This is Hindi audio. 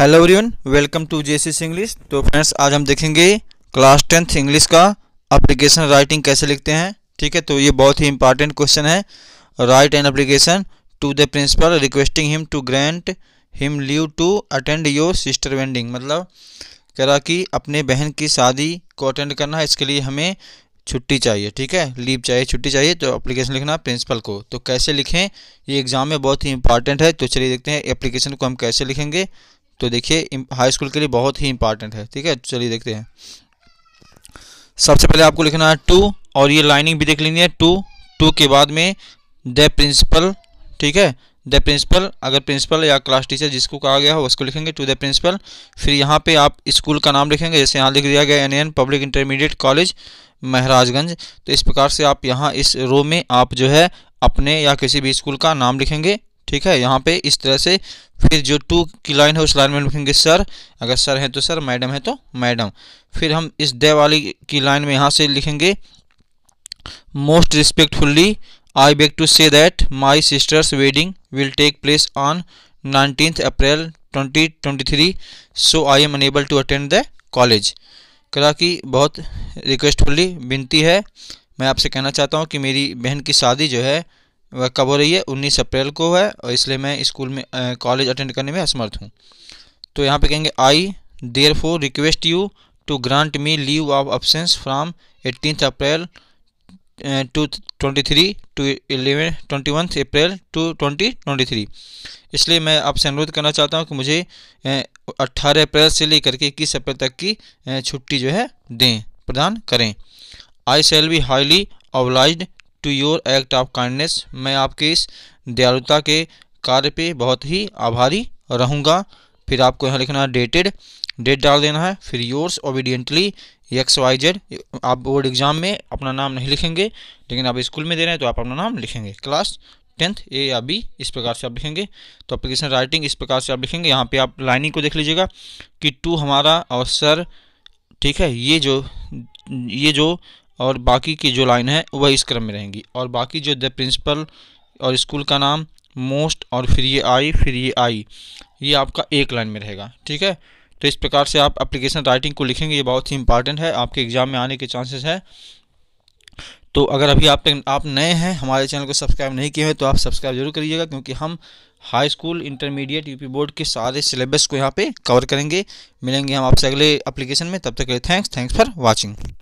हेलो एवरीवन वेलकम टू जेसीस इंग्लिश तो फ्रेंड्स आज हम देखेंगे क्लास टेंथ इंग्लिश का अप्लीकेशन राइटिंग कैसे लिखते हैं ठीक है तो ये बहुत ही इंपॉर्टेंट क्वेश्चन है write an application to the principal requesting him to grant him leave to attend your sister wedding मतलब कह रहा कि अपने बहन की शादी को अटेंड करना है इसके लिए हमें छुट्टी चाहिए ठीक है लीव चाहिए छुट्टी चाहिए तो अप्लीकेशन लिखना प्रिंसिपल को तो कैसे लिखें ये एग्ज़ाम में बहुत ही इंपॉर्टेंट है तो चलिए देखते हैं एप्लीकेशन को हम कैसे लिखेंगे तो देखिए हाई स्कूल के लिए बहुत ही इंपॉर्टेंट है ठीक है चलिए देखते हैं सबसे पहले आपको लिखना है टू और ये लाइनिंग भी देख लेनी है टू टू के बाद में द प्रिंसिपल ठीक है द प्रिंसिपल अगर प्रिंसिपल या क्लास टीचर जिसको कहा गया हो उसको लिखेंगे टू द प्रिंसिपल फिर यहाँ पे आप स्कूल का नाम लिखेंगे जैसे यहाँ लिख दिया गया N N public intermediate college Maharajganj तो इस प्रकार से आप यहाँ इस रो में आप जो है अपने या किसी भी स्कूल का नाम लिखेंगे ठीक है यहाँ पे इस तरह से फिर जो टू की लाइन है उस लाइन में लिखेंगे सर अगर सर है तो सर मैडम है तो मैडम फिर हम इस दे वाली की लाइन में यहाँ से लिखेंगे most respectfully I beg to say that my sister's wedding will take place on nineteenth April twenty twenty three so I am unable to attend the college कला की बहुत रिक्वेस्टफुली विनती है मैं आपसे कहना चाहता हूँ कि मेरी बहन की शादी जो है वह कब हो रही है उन्नीस अप्रैल को है और इसलिए मैं स्कूल में कॉलेज अटेंड करने में असमर्थ हूँ तो यहाँ पे कहेंगे I therefore request you to grant me leave of absence from eighteen April to twenty three to eleven twenty one April to twenty twenty three इसलिए मैं आपसे अनुरोध करना चाहता हूँ कि मुझे अट्ठारह अप्रैल से लेकर के इक्कीस अप्रैल तक की छुट्टी जो है दें प्रदान करें I shall be highly obliged to your act of kindness मैं आपके इस दयालुता के कार्य पे बहुत ही आभारी रहूँगा फिर आपको यहाँ लिखना है डेटेड डेट डाल देना है फिर yours obediently X Y Z आप बोर्ड एग्जाम में अपना नाम नहीं लिखेंगे लेकिन आप स्कूल में दे रहे हैं तो आप अपना नाम लिखेंगे क्लास टेंथ ए या बी इस प्रकार से आप लिखेंगे तो अप्लीकेशन राइटिंग इस प्रकार से आप लिखेंगे यहाँ पे आप लाइनिंग को देख लीजिएगा कि टू हमारा और सर ठीक है ये जो ये जो और बाकी की जो लाइन है वह इस क्रम में रहेंगी और बाकी जो द प्रिंसिपल और स्कूल का नाम मोस्ट और फिर ये आई फिर ये आई ये आपका एक लाइन में रहेगा ठीक है तो इस प्रकार से आप अप्लीकेशन राइटिंग को लिखेंगे ये बहुत ही इंपॉर्टेंट है आपके एग्ज़ाम में आने के चांसेस है तो अगर अभी आप आप नए हैं हमारे चैनल को सब्सक्राइब नहीं किए हैं तो आप सब्सक्राइब जरूर करिएगा क्योंकि हम high school intermediate UP board के सारे सिलेबस को यहाँ पे कवर करेंगे मिलेंगे हम आपसे अगले एप्लीकेशन में तब तक के लिए थैंक्स थैंक्स फॉर वॉचिंग